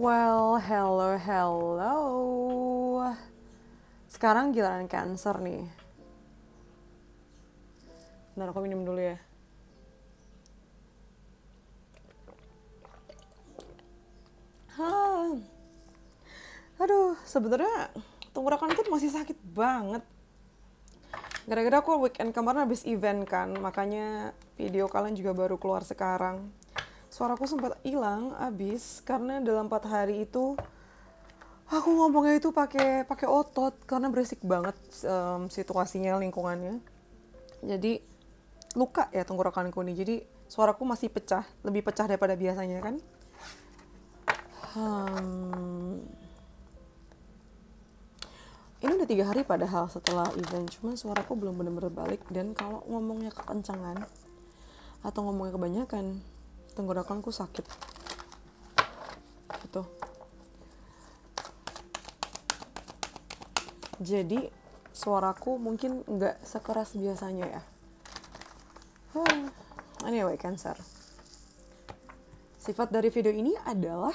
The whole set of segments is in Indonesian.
Well, hello, hello. Sekarang giliran Cancer nih. Bentar, aku minum dulu ya. Hah. Aduh, sebenarnya tenggorokan itu masih sakit banget. Gara-gara aku weekend kemarin habis event kan, makanya video kalian juga baru keluar sekarang suaraku sempat hilang abis karena dalam empat hari itu aku ngomongnya itu pakai pakai otot karena berisik banget um, situasinya lingkungannya jadi luka ya tenggorokanku nih jadi suaraku masih pecah lebih pecah daripada biasanya kan hmm. ini udah tiga hari padahal setelah event cuman suaraku belum benar-benar balik dan kalau ngomongnya kekencangan atau ngomongnya kebanyakan tenggorokanku sakit gitu jadi suaraku mungkin nggak sekeras biasanya ya anyway cancer sifat dari video ini adalah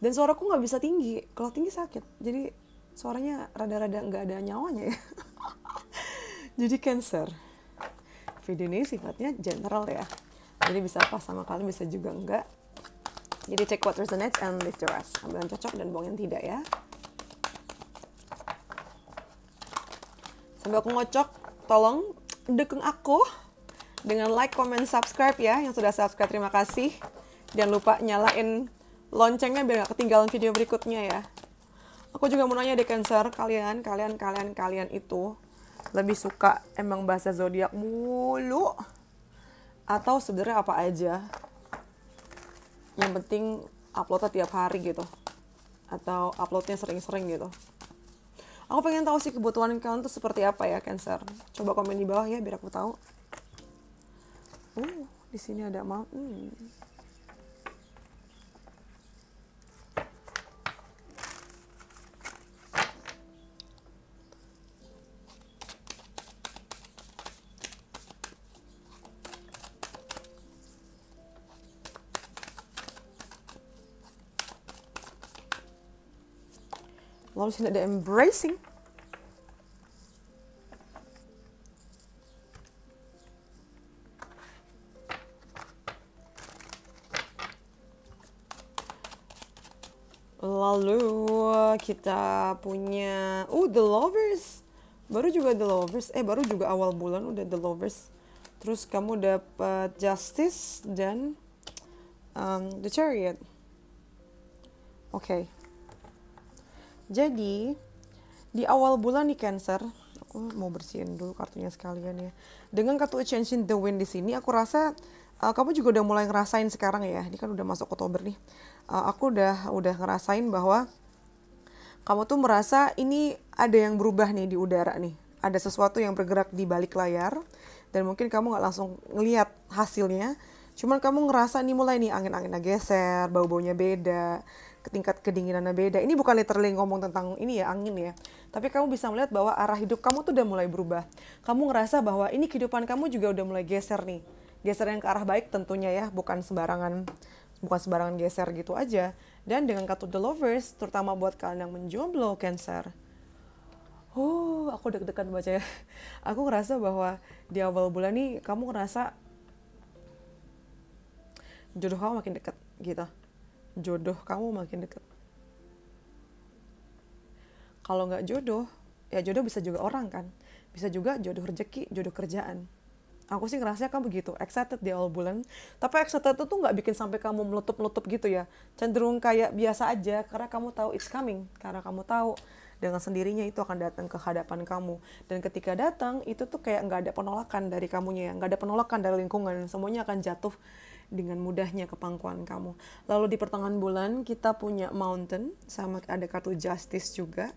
dan suaraku nggak bisa tinggi kalau tinggi sakit jadi suaranya rada-rada nggak ada nyawanya ya jadi cancer video ini sifatnya general ya jadi bisa pas sama kalian bisa juga enggak jadi take what resonates and leave the rest ambil yang cocok dan buang yang tidak ya sambil aku ngocok tolong dukung aku dengan like, comment, subscribe ya yang sudah subscribe terima kasih jangan lupa nyalain loncengnya biar gak ketinggalan video berikutnya ya aku juga mau nanya deh cancer kalian kalian kalian kalian itu lebih suka emang bahasa zodiak mulu atau sebenarnya apa aja yang penting uploadnya tiap hari gitu atau uploadnya sering-sering gitu aku pengen tahu sih kebutuhan kalian tuh seperti apa ya cancer coba komen di bawah ya biar aku tahu uh di sini ada mau hmm. Lalu sini ada embracing. Lalu eh, kita punya uh The Lovers. Baru juga The Lovers. Eh baru juga awal bulan udah The Lovers. Terus kamu dapat Justice dan um, The Chariot. Oke. Jadi di awal bulan di Cancer, aku mau bersihin dulu kartunya sekalian ya. Dengan kartu Changing the Wind di sini, aku rasa uh, kamu juga udah mulai ngerasain sekarang ya. Ini kan udah masuk Oktober nih. Uh, aku udah udah ngerasain bahwa kamu tuh merasa ini ada yang berubah nih di udara nih. Ada sesuatu yang bergerak di balik layar dan mungkin kamu nggak langsung ngelihat hasilnya. Cuman kamu ngerasa nih mulai nih angin-anginnya geser, bau-baunya beda tingkat kedinginannya beda. Ini bukan literally ngomong tentang ini ya angin ya, tapi kamu bisa melihat bahwa arah hidup kamu tuh udah mulai berubah. Kamu ngerasa bahwa ini kehidupan kamu juga udah mulai geser nih, geser yang ke arah baik tentunya ya, bukan sembarangan bukan sembarangan geser gitu aja. Dan dengan kartu The Lovers, terutama buat kalian yang menjomblo Cancer, Uh, aku deg-degan baca ya. Aku ngerasa bahwa di awal bulan nih kamu ngerasa jodoh kamu makin deket gitu jodoh kamu makin deket. Kalau nggak jodoh, ya jodoh bisa juga orang kan. Bisa juga jodoh rezeki, jodoh kerjaan. Aku sih ngerasa kamu begitu, excited di awal bulan. Tapi excited itu tuh nggak bikin sampai kamu meletup-letup gitu ya. Cenderung kayak biasa aja, karena kamu tahu it's coming. Karena kamu tahu dengan sendirinya itu akan datang ke hadapan kamu dan ketika datang itu tuh kayak nggak ada penolakan dari kamunya ya nggak ada penolakan dari lingkungan semuanya akan jatuh dengan mudahnya ke pangkuan kamu. Lalu di pertengahan bulan kita punya mountain sama ada kartu justice juga.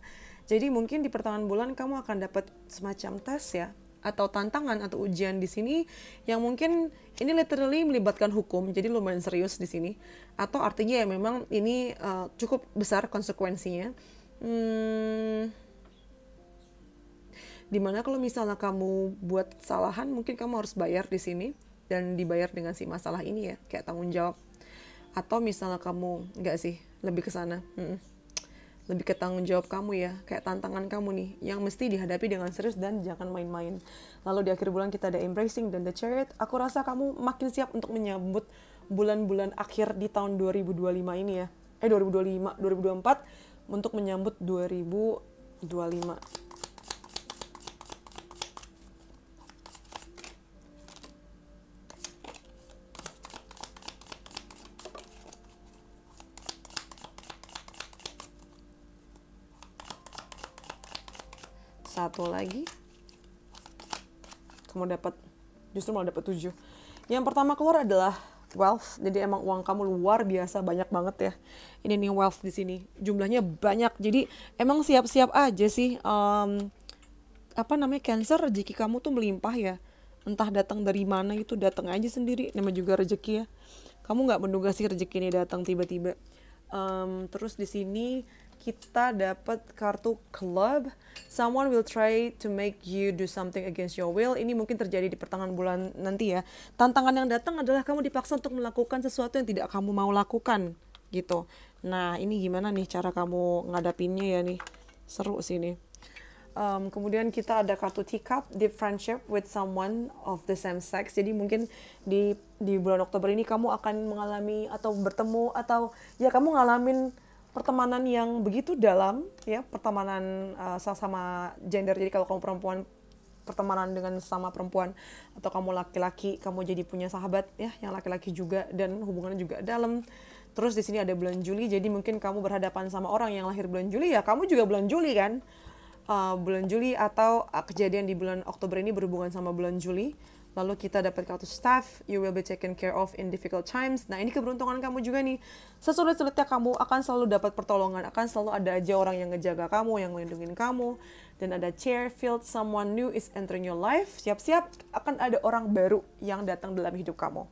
Jadi mungkin di pertengahan bulan kamu akan dapat semacam tes ya atau tantangan atau ujian di sini yang mungkin ini literally melibatkan hukum jadi lumayan serius di sini atau artinya ya memang ini uh, cukup besar konsekuensinya hmm, dimana kalau misalnya kamu buat kesalahan mungkin kamu harus bayar di sini dan dibayar dengan si masalah ini ya kayak tanggung jawab atau misalnya kamu nggak sih lebih ke sana hmm. lebih ke tanggung jawab kamu ya kayak tantangan kamu nih yang mesti dihadapi dengan serius dan jangan main-main lalu di akhir bulan kita ada embracing dan the chariot aku rasa kamu makin siap untuk menyambut bulan-bulan akhir di tahun 2025 ini ya eh 2025 2024 untuk menyambut 2025 satu lagi kamu dapat justru malah dapat tujuh yang pertama keluar adalah wealth jadi emang uang kamu luar biasa banyak banget ya ini nih wealth di sini jumlahnya banyak jadi emang siap-siap aja sih um, apa namanya cancer rezeki kamu tuh melimpah ya entah datang dari mana itu datang aja sendiri nama juga rezeki ya kamu nggak menduga sih rezeki ini datang tiba-tiba um, terus di sini kita dapat kartu club someone will try to make you do something against your will ini mungkin terjadi di pertengahan bulan nanti ya tantangan yang datang adalah kamu dipaksa untuk melakukan sesuatu yang tidak kamu mau lakukan gitu nah ini gimana nih cara kamu ngadapinnya ya nih seru sih nih um, kemudian kita ada kartu teacup di friendship with someone of the same sex jadi mungkin di di bulan Oktober ini kamu akan mengalami atau bertemu atau ya kamu ngalamin pertemanan yang begitu dalam ya pertemanan uh, sama gender jadi kalau kamu perempuan pertemanan dengan sama perempuan atau kamu laki-laki kamu jadi punya sahabat ya yang laki-laki juga dan hubungannya juga dalam terus di sini ada bulan Juli jadi mungkin kamu berhadapan sama orang yang lahir bulan Juli ya kamu juga bulan Juli kan uh, bulan Juli atau eh, kejadian di bulan Oktober ini berhubungan sama bulan Juli lalu kita dapat kartu staff, you will be taken care of in difficult times. Nah, ini keberuntungan kamu juga nih. Sesulit-sulitnya kamu akan selalu dapat pertolongan, akan selalu ada aja orang yang ngejaga kamu, yang melindungi kamu. Dan ada chair, field, someone new is entering your life. Siap-siap akan ada orang baru yang datang dalam hidup kamu.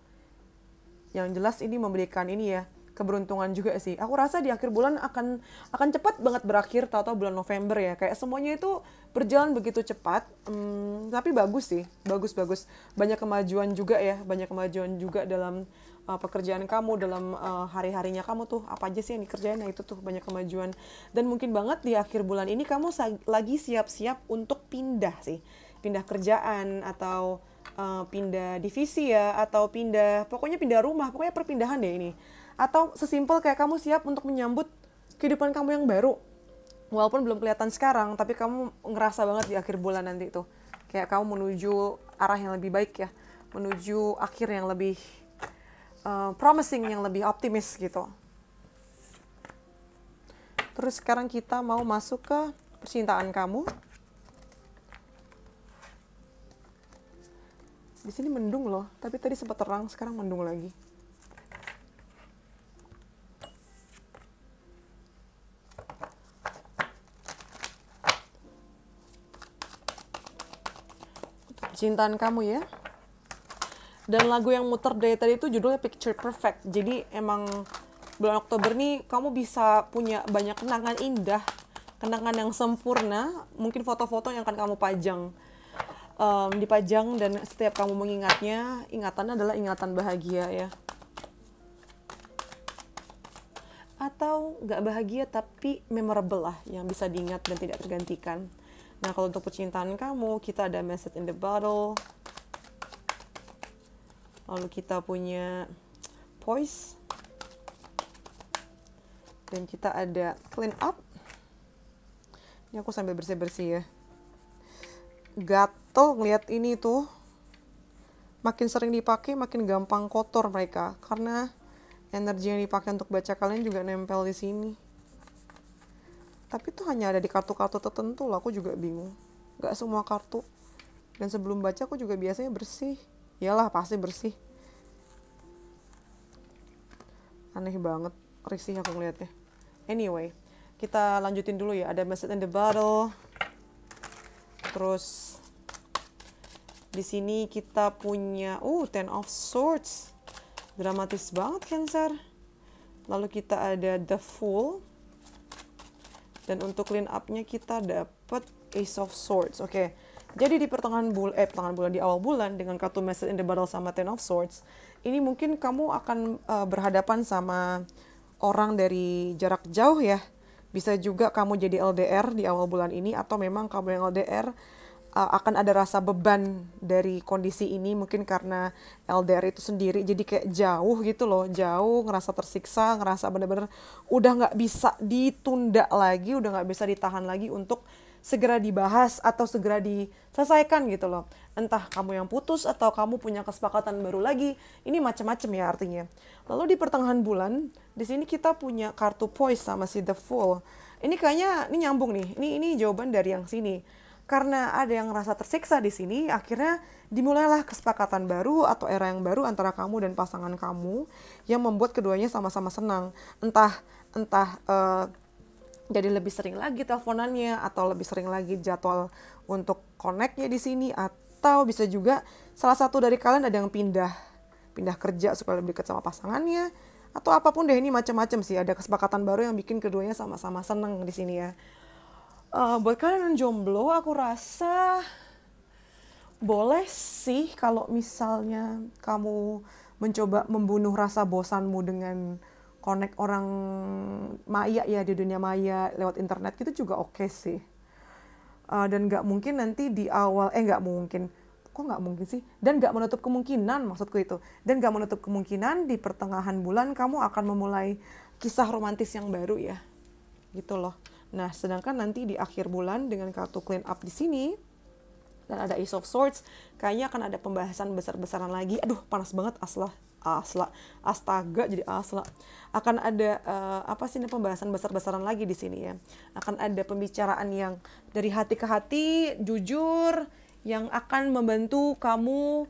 Yang jelas ini memberikan ini ya, keberuntungan juga sih. Aku rasa di akhir bulan akan akan cepat banget berakhir atau bulan November ya. Kayak semuanya itu berjalan begitu cepat. Hmm, tapi bagus sih, bagus bagus. Banyak kemajuan juga ya, banyak kemajuan juga dalam uh, pekerjaan kamu dalam uh, hari-harinya kamu tuh apa aja sih yang dikerjain nah itu tuh banyak kemajuan dan mungkin banget di akhir bulan ini kamu lagi siap-siap untuk pindah sih pindah kerjaan atau uh, pindah divisi ya atau pindah pokoknya pindah rumah pokoknya perpindahan deh ini atau sesimpel kayak kamu siap untuk menyambut kehidupan kamu yang baru walaupun belum kelihatan sekarang tapi kamu ngerasa banget di akhir bulan nanti itu kayak kamu menuju arah yang lebih baik ya menuju akhir yang lebih uh, promising yang lebih optimis gitu terus sekarang kita mau masuk ke percintaan kamu di sini mendung loh tapi tadi sempat terang sekarang mendung lagi percintaan kamu ya dan lagu yang muter dari tadi itu judulnya Picture Perfect jadi emang bulan Oktober nih kamu bisa punya banyak kenangan indah kenangan yang sempurna mungkin foto-foto yang akan kamu pajang um, dipajang dan setiap kamu mengingatnya ingatannya adalah ingatan bahagia ya atau nggak bahagia tapi memorable lah yang bisa diingat dan tidak tergantikan Nah, kalau untuk percintaan kamu, kita ada message in the bottle. Lalu kita punya poise. Dan kita ada clean up. Ini aku sambil bersih-bersih ya. Gatel ngeliat ini tuh. Makin sering dipakai, makin gampang kotor mereka. Karena energi yang dipakai untuk baca kalian juga nempel di sini tapi itu hanya ada di kartu-kartu tertentu lah aku juga bingung nggak semua kartu dan sebelum baca aku juga biasanya bersih iyalah pasti bersih aneh banget risih aku ngeliatnya anyway kita lanjutin dulu ya ada message in the bottle terus di sini kita punya uh ten of swords dramatis banget cancer lalu kita ada the fool dan untuk clean up-nya kita dapat Ace of Swords. Oke. Okay. Jadi di pertengahan bulan eh pertengahan bulan di awal bulan dengan kartu Message in the Bottle sama Ten of Swords, ini mungkin kamu akan uh, berhadapan sama orang dari jarak jauh ya. Bisa juga kamu jadi LDR di awal bulan ini atau memang kamu yang LDR uh, akan ada rasa beban dari kondisi ini mungkin karena LDR itu sendiri jadi kayak jauh gitu loh jauh ngerasa tersiksa ngerasa bener-bener udah nggak bisa ditunda lagi udah nggak bisa ditahan lagi untuk segera dibahas atau segera diselesaikan gitu loh entah kamu yang putus atau kamu punya kesepakatan baru lagi ini macam-macam ya artinya lalu di pertengahan bulan di sini kita punya kartu poise sama si the fool ini kayaknya ini nyambung nih ini ini jawaban dari yang sini karena ada yang merasa tersiksa di sini, akhirnya dimulailah kesepakatan baru atau era yang baru antara kamu dan pasangan kamu yang membuat keduanya sama-sama senang. Entah entah uh, jadi lebih sering lagi teleponannya atau lebih sering lagi jadwal untuk connectnya di sini atau bisa juga salah satu dari kalian ada yang pindah pindah kerja supaya lebih dekat sama pasangannya atau apapun deh ini macam-macam sih ada kesepakatan baru yang bikin keduanya sama-sama senang di sini ya uh, buat kalian yang jomblo aku rasa boleh sih kalau misalnya kamu mencoba membunuh rasa bosanmu dengan connect orang maya ya di dunia maya lewat internet itu juga oke okay sih uh, dan nggak mungkin nanti di awal eh nggak mungkin kok nggak mungkin sih dan nggak menutup kemungkinan maksudku itu dan nggak menutup kemungkinan di pertengahan bulan kamu akan memulai kisah romantis yang baru ya gitu loh Nah, sedangkan nanti di akhir bulan dengan kartu clean up di sini dan ada Ace of Swords, kayaknya akan ada pembahasan besar-besaran lagi. Aduh, panas banget asla asla astaga jadi asla akan ada uh, apa sih ini pembahasan besar-besaran lagi di sini ya akan ada pembicaraan yang dari hati ke hati jujur yang akan membantu kamu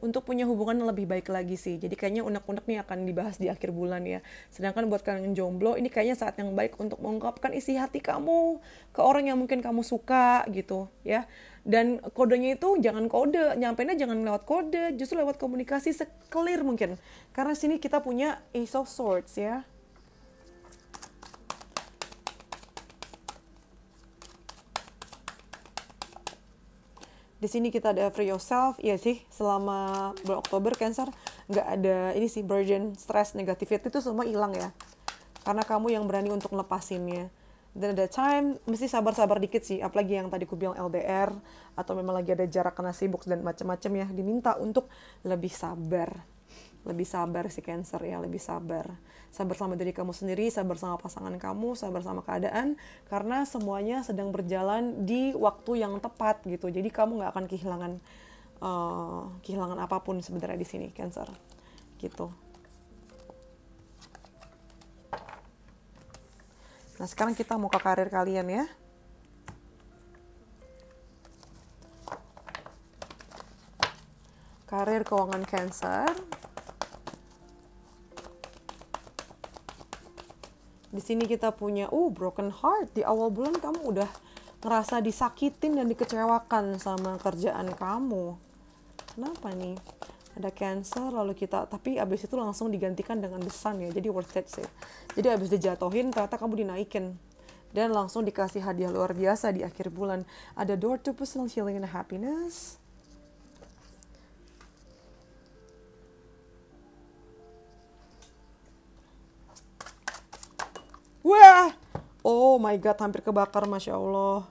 untuk punya hubungan lebih baik lagi sih. Jadi kayaknya unek-unek nih akan dibahas di akhir bulan ya. Sedangkan buat kalian yang jomblo, ini kayaknya saat yang baik untuk mengungkapkan isi hati kamu ke orang yang mungkin kamu suka gitu ya. Dan kodenya itu jangan kode, nyampainya jangan lewat kode, justru lewat komunikasi sekelir mungkin. Karena sini kita punya Ace of Swords ya. di sini kita ada free yourself ya sih selama bulan Oktober Cancer nggak ada ini sih burden stress negativity itu semua hilang ya karena kamu yang berani untuk lepasinnya dan ada time mesti sabar-sabar dikit sih apalagi yang tadi ku bilang LDR atau memang lagi ada jarak karena sibuk dan macam-macam ya diminta untuk lebih sabar lebih sabar si Cancer ya, lebih sabar. Sabar sama diri kamu sendiri, sabar sama pasangan kamu, sabar sama keadaan, karena semuanya sedang berjalan di waktu yang tepat gitu. Jadi kamu nggak akan kehilangan uh, kehilangan apapun sebenarnya di sini Cancer, gitu. Nah sekarang kita mau ke karir kalian ya. Karir keuangan Cancer, di sini kita punya uh broken heart di awal bulan kamu udah ngerasa disakitin dan dikecewakan sama kerjaan kamu kenapa nih ada cancer lalu kita tapi abis itu langsung digantikan dengan besan ya jadi worth it sih jadi abis dijatuhin ternyata kamu dinaikin dan langsung dikasih hadiah luar biasa di akhir bulan ada door to personal healing and happiness Wah. Oh my god, hampir kebakar, masya Allah.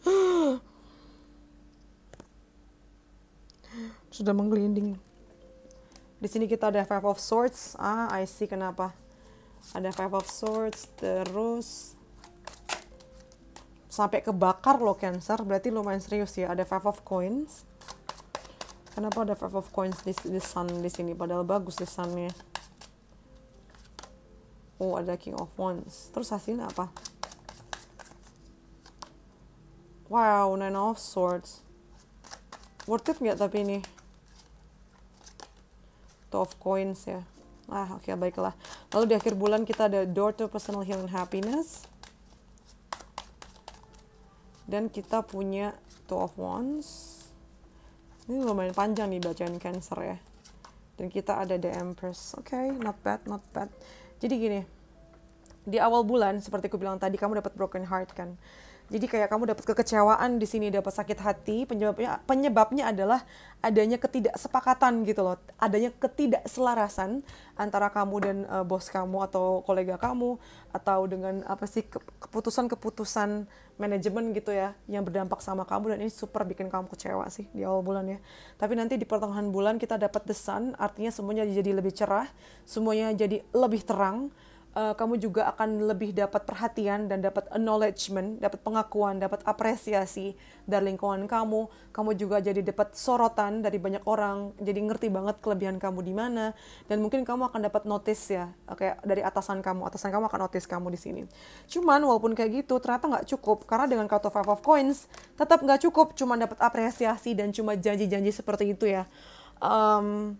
Sudah menggelinding. Di sini kita ada Five of Swords. Ah, I see kenapa. Ada Five of Swords, terus sampai kebakar lo, Cancer. Berarti lumayan serius ya. Ada Five of Coins. Kenapa ada Five of Coins di, sun di sini? Padahal bagus di sunnya. Oh, ada King of Wands. Terus hasilnya apa? Wow, Nine of Swords. Worth it nggak tapi ini? Two of Coins ya. Ah, oke, okay, baiklah. Lalu di akhir bulan kita ada Door to Personal Healing Happiness. Dan kita punya Two of Wands. Ini lumayan panjang nih bacaan Cancer ya. Dan kita ada The Empress. Oke, okay, not bad, not bad. Jadi gini, di awal bulan seperti aku bilang tadi kamu dapat broken heart kan. Jadi kayak kamu dapat kekecewaan di sini, dapat sakit hati, penyebabnya penyebabnya adalah adanya ketidaksepakatan gitu loh, adanya ketidakselarasan antara kamu dan uh, bos kamu atau kolega kamu atau dengan apa sih keputusan-keputusan manajemen gitu ya yang berdampak sama kamu dan ini super bikin kamu kecewa sih di awal bulan ya. Tapi nanti di pertengahan bulan kita dapat desan artinya semuanya jadi lebih cerah, semuanya jadi lebih terang uh, kamu juga akan lebih dapat perhatian dan dapat acknowledgement, dapat pengakuan, dapat apresiasi dari lingkungan kamu. Kamu juga jadi dapat sorotan dari banyak orang, jadi ngerti banget kelebihan kamu di mana dan mungkin kamu akan dapat notice ya, kayak dari atasan kamu. Atasan kamu akan notice kamu di sini. Cuman walaupun kayak gitu ternyata nggak cukup karena dengan kartu Five of Coins tetap nggak cukup cuma dapat apresiasi dan cuma janji-janji seperti itu ya. Um,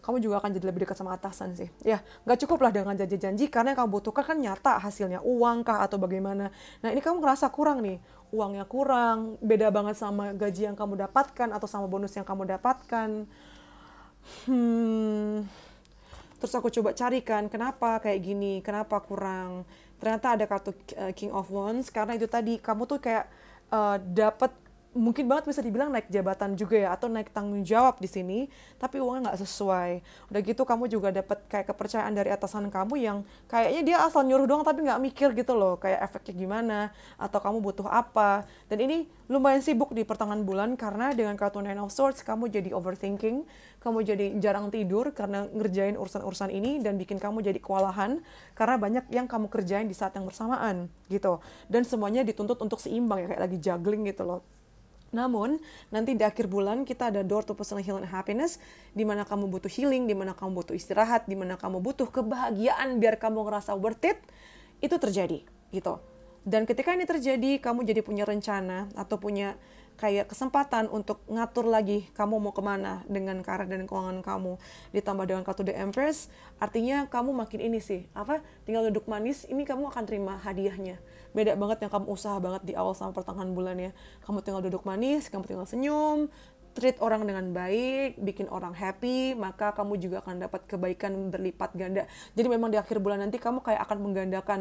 kamu juga akan jadi lebih dekat sama atasan sih. Ya, nggak cukup lah dengan janji-janji karena yang kamu butuhkan kan nyata hasilnya, uang kah atau bagaimana. Nah ini kamu ngerasa kurang nih, uangnya kurang, beda banget sama gaji yang kamu dapatkan atau sama bonus yang kamu dapatkan. Hmm, terus aku coba carikan kenapa kayak gini, kenapa kurang. Ternyata ada kartu eh, King of Wands karena itu tadi kamu tuh kayak uh, eh, dapat mungkin banget bisa dibilang naik jabatan juga ya atau naik tanggung jawab di sini tapi uangnya nggak sesuai udah gitu kamu juga dapat kayak kepercayaan dari atasan kamu yang kayaknya dia asal nyuruh doang tapi nggak mikir gitu loh kayak efeknya gimana atau kamu butuh apa dan ini lumayan sibuk di pertengahan bulan karena dengan kartu nine of swords kamu jadi overthinking kamu jadi jarang tidur karena ngerjain urusan-urusan ini dan bikin kamu jadi kewalahan karena banyak yang kamu kerjain di saat yang bersamaan gitu dan semuanya dituntut untuk seimbang ya kayak lagi juggling gitu loh namun, nanti di akhir bulan kita ada door to personal healing and happiness, di mana kamu butuh healing, di mana kamu butuh istirahat, di mana kamu butuh kebahagiaan biar kamu ngerasa worth it, itu terjadi gitu. Dan ketika ini terjadi, kamu jadi punya rencana atau punya kayak kesempatan untuk ngatur lagi kamu mau kemana dengan karir dan keuangan kamu ditambah dengan kartu The Empress artinya kamu makin ini sih apa tinggal duduk manis ini kamu akan terima hadiahnya beda banget yang kamu usaha banget di awal sama pertengahan bulan ya. kamu tinggal duduk manis kamu tinggal senyum treat orang dengan baik, bikin orang happy, maka kamu juga akan dapat kebaikan berlipat ganda. Jadi memang di akhir bulan nanti kamu kayak akan menggandakan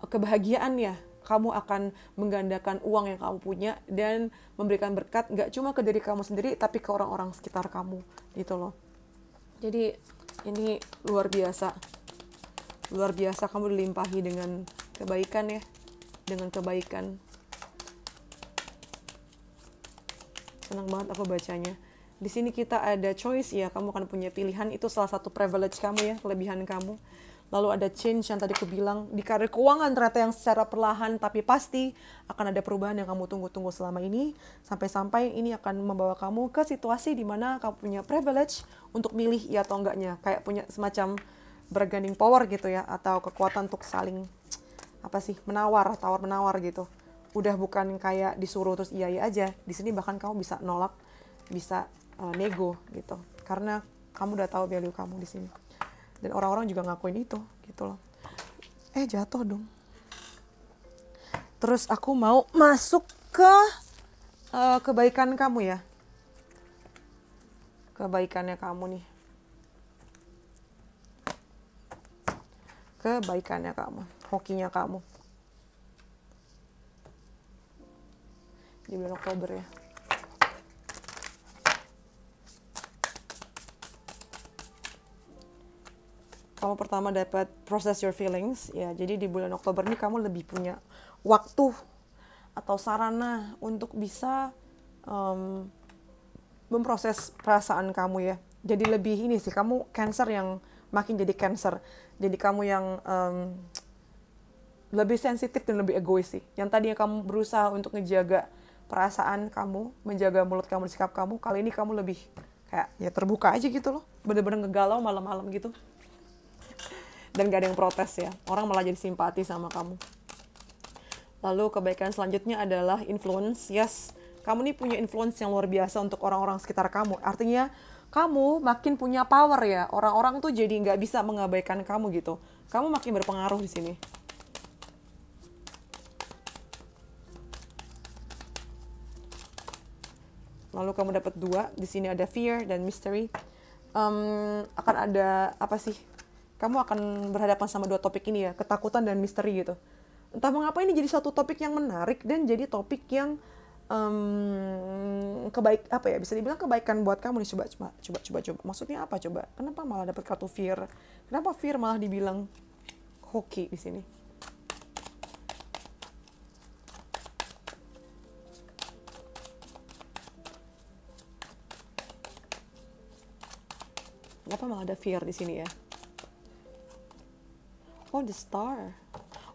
eh, kebahagiaan ya. Kamu akan menggandakan uang yang kamu punya dan memberikan berkat nggak cuma ke diri kamu sendiri tapi ke orang-orang sekitar kamu gitu loh. Jadi ini luar biasa. Luar biasa kamu dilimpahi dengan kebaikan ya dengan kebaikan. Senang banget aku bacanya. Di sini kita ada choice ya, kamu akan punya pilihan itu salah satu privilege kamu ya, kelebihan kamu. Lalu ada change yang tadi aku bilang di karir keuangan ternyata yang secara perlahan tapi pasti akan ada perubahan yang kamu tunggu-tunggu selama ini sampai-sampai ini akan membawa kamu ke situasi di mana kamu punya privilege untuk milih ya atau enggaknya, kayak punya semacam bargaining power gitu ya atau kekuatan untuk saling apa sih menawar tawar menawar gitu udah bukan kayak disuruh terus iya iya aja di sini bahkan kamu bisa nolak bisa uh, nego gitu karena kamu udah tahu value kamu di sini dan orang-orang juga ngakuin itu gitu loh eh jatuh dong terus aku mau masuk ke uh, kebaikan kamu ya kebaikannya kamu nih kebaikannya kamu hokinya kamu di bulan Oktober ya kamu pertama dapat process your feelings ya jadi di bulan Oktober ini kamu lebih punya waktu atau sarana untuk bisa um, memproses perasaan kamu ya jadi lebih ini sih kamu cancer yang makin jadi cancer jadi kamu yang um, lebih sensitif dan lebih egois sih. Yang tadinya kamu berusaha untuk ngejaga perasaan kamu, menjaga mulut kamu, sikap kamu, kali ini kamu lebih kayak ya terbuka aja gitu loh. Bener-bener ngegalau malam-malam gitu. Dan gak ada yang protes ya. Orang malah jadi simpati sama kamu. Lalu kebaikan selanjutnya adalah influence. Yes, kamu nih punya influence yang luar biasa untuk orang-orang sekitar kamu. Artinya kamu makin punya power ya. Orang-orang tuh jadi nggak bisa mengabaikan kamu gitu. Kamu makin berpengaruh di sini. lalu kamu dapat dua di sini ada fear dan mystery um, akan ada apa sih kamu akan berhadapan sama dua topik ini ya ketakutan dan misteri gitu entah mengapa ini jadi satu topik yang menarik dan jadi topik yang um, kebaik apa ya bisa dibilang kebaikan buat kamu nih coba coba coba coba coba maksudnya apa coba kenapa malah dapat kartu fear kenapa fear malah dibilang hoki di sini kenapa malah ada fear di sini ya oh the star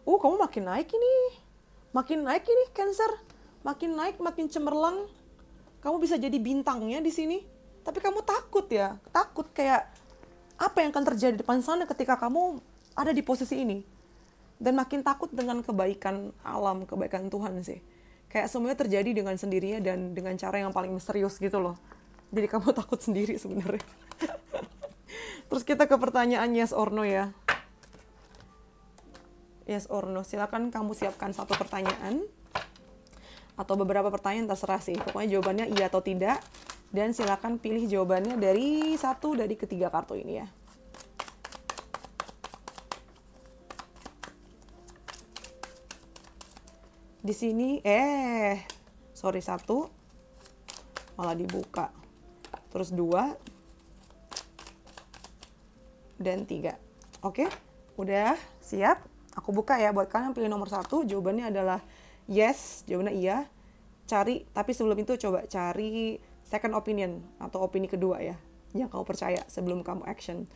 oh kamu makin naik ini makin naik ini cancer makin naik makin cemerlang kamu bisa jadi bintangnya di sini tapi kamu takut ya takut kayak apa yang akan terjadi di depan sana ketika kamu ada di posisi ini dan makin takut dengan kebaikan alam kebaikan Tuhan sih kayak semuanya terjadi dengan sendirinya dan dengan cara yang paling misterius gitu loh jadi kamu takut sendiri sebenarnya Terus kita ke pertanyaan yes or no ya. Yes or no. Silakan kamu siapkan satu pertanyaan atau beberapa pertanyaan terserah sih. Pokoknya jawabannya iya atau tidak dan silakan pilih jawabannya dari satu dari ketiga kartu ini ya. Di sini eh sorry satu malah dibuka. Terus dua, dan 3. Oke, udah siap? Aku buka ya buat kalian pilih nomor satu jawabannya adalah yes, jawabannya iya. Cari, tapi sebelum itu coba cari second opinion atau opini kedua ya yang kamu percaya sebelum kamu action.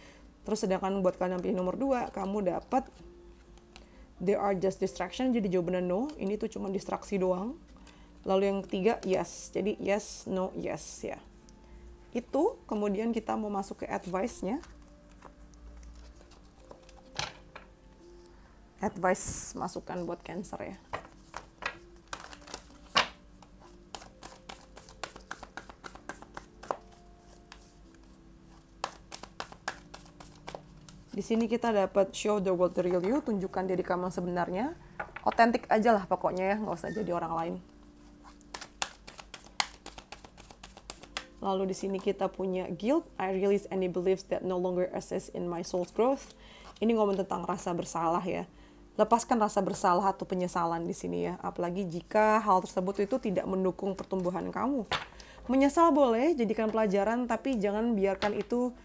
Terus sedangkan buat kalian yang pilih nomor dua kamu dapat there are just distraction jadi jawabannya no, ini tuh cuma distraksi doang. Lalu yang ketiga yes. Jadi yes, no, yes ya. Itu kemudian kita mau masuk ke advice-nya. advice masukan buat cancer ya. Di sini kita dapat show the world the real you, tunjukkan diri kamu sebenarnya. Otentik aja lah pokoknya ya, nggak usah jadi orang lain. Lalu di sini kita punya guilt. I release any beliefs that no longer assist in my soul's growth. Ini ngomong tentang rasa bersalah ya lepaskan rasa bersalah atau penyesalan di sini ya. Apalagi jika hal tersebut itu tidak mendukung pertumbuhan kamu. Menyesal boleh, jadikan pelajaran, tapi jangan biarkan itu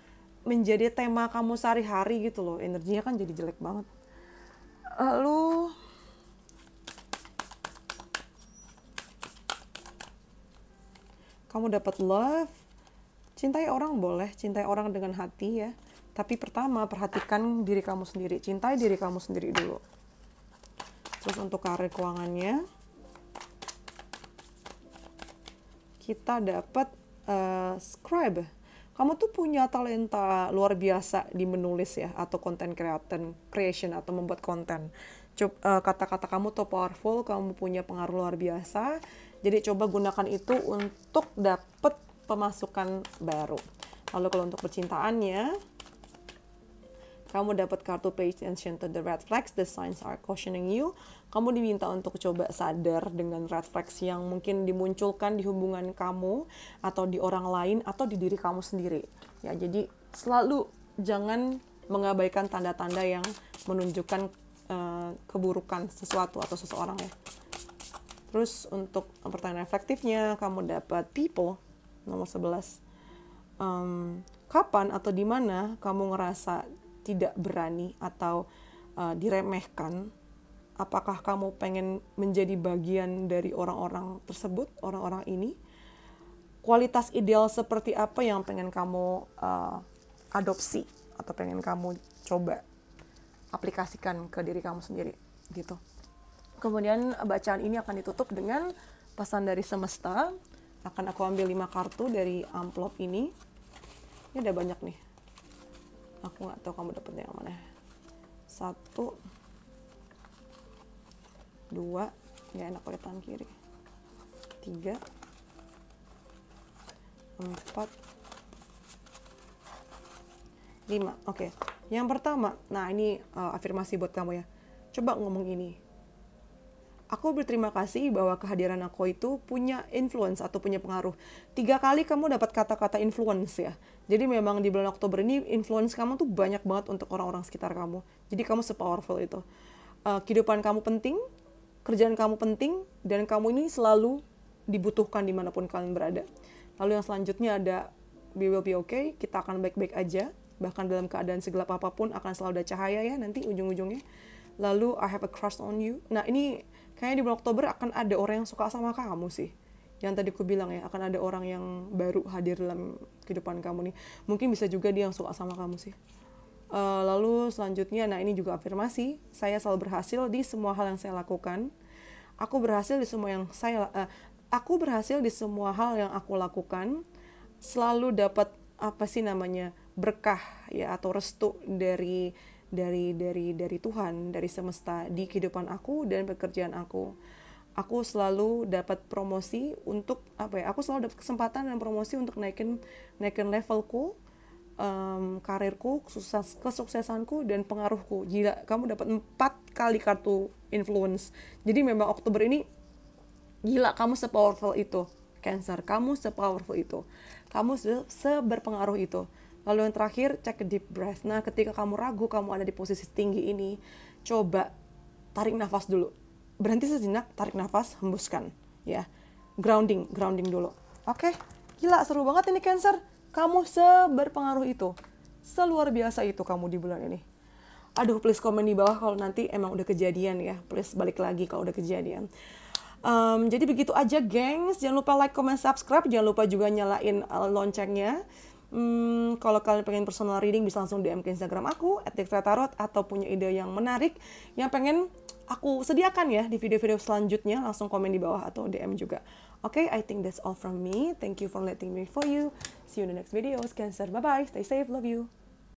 menjadi tema kamu sehari-hari gitu loh. Energinya kan jadi jelek banget. Lalu kamu dapat love, cintai orang boleh, cintai orang dengan hati ya. Tapi pertama perhatikan diri kamu sendiri, cintai diri kamu sendiri dulu. Terus untuk karir keuangannya, kita dapat uh, eh, scribe. Kamu tuh punya talenta luar biasa di menulis ya, atau konten creation, creation atau membuat konten. Eh, kata-kata kamu tuh powerful, kamu punya pengaruh luar biasa. Jadi coba gunakan itu untuk dapat pemasukan baru. Lalu kalau untuk percintaannya, kamu dapat kartu page attention to the red flags, the signs are cautioning you. Kamu diminta untuk coba sadar dengan red flags yang mungkin dimunculkan di hubungan kamu atau di orang lain atau di diri kamu sendiri. Ya, jadi selalu jangan mengabaikan tanda-tanda yang menunjukkan uh, keburukan sesuatu atau seseorang ya. Terus untuk pertanyaan efektifnya kamu dapat people nomor 11. Um, kapan atau di mana kamu ngerasa tidak berani atau uh, diremehkan apakah kamu pengen menjadi bagian dari orang-orang tersebut orang-orang ini kualitas ideal seperti apa yang pengen kamu uh, adopsi atau pengen kamu coba aplikasikan ke diri kamu sendiri gitu kemudian eh, bacaan ini akan ditutup dengan pesan dari semesta akan aku ambil 5 kartu dari amplop ini ini ada banyak nih aku nggak tahu kamu dapat yang mana satu dua nggak enak pakai tangan kiri tiga empat lima oke okay. yang pertama nah ini uh, afirmasi buat kamu ya coba ngomong ini Aku berterima kasih bahwa kehadiran aku itu punya influence atau punya pengaruh. Tiga kali kamu dapat kata-kata influence ya. Jadi memang di bulan Oktober ini influence kamu tuh banyak banget untuk orang-orang sekitar kamu. Jadi kamu sepowerful itu. Uh, kehidupan kamu penting, kerjaan kamu penting, dan kamu ini selalu dibutuhkan dimanapun kalian berada. Lalu yang selanjutnya ada we will be okay, kita akan baik-baik aja. Bahkan dalam keadaan segelap apapun akan selalu ada cahaya ya nanti ujung-ujungnya lalu I have a crush on you. Nah ini kayaknya di bulan Oktober akan ada orang yang suka sama kamu sih. Yang tadi aku bilang ya, akan ada orang yang baru hadir dalam kehidupan kamu nih. Mungkin bisa juga dia yang suka sama kamu sih. Uh, lalu selanjutnya, nah ini juga afirmasi. Saya selalu berhasil di semua hal yang saya lakukan. Aku berhasil di semua yang saya uh, aku berhasil di semua hal yang aku lakukan. Selalu dapat apa sih namanya berkah ya atau restu dari dari dari dari Tuhan, dari semesta di kehidupan aku dan pekerjaan aku. Aku selalu dapat promosi untuk apa ya? Aku selalu dapat kesempatan dan promosi untuk naikin naikin levelku, um, karirku, sukses kesuksesanku dan pengaruhku. Gila, kamu dapat empat kali kartu influence. Jadi memang Oktober ini gila kamu sepowerful itu. Cancer, kamu sepowerful itu. Kamu seberpengaruh itu Lalu yang terakhir, cek deep breath. Nah, ketika kamu ragu kamu ada di posisi tinggi ini, coba tarik nafas dulu. Berhenti sejenak, tarik nafas, hembuskan. Ya, grounding, grounding dulu. Oke, okay. gila seru banget ini Cancer. Kamu seberpengaruh itu. Seluar biasa itu kamu di bulan ini. Aduh, please komen di bawah kalau nanti emang udah kejadian ya. Please balik lagi kalau udah kejadian. Um, jadi begitu aja gengs, jangan lupa like, comment, subscribe, jangan lupa juga nyalain eh, loncengnya. Hmm, kalau kalian pengen personal reading bisa langsung DM ke Instagram aku @tarot atau punya ide yang menarik yang pengen aku sediakan ya di video-video selanjutnya langsung komen di bawah atau DM juga. Oke, okay, I think that's all from me. Thank you for letting me for you. See you in the next videos, Cancer. Bye-bye. Stay safe. Love you.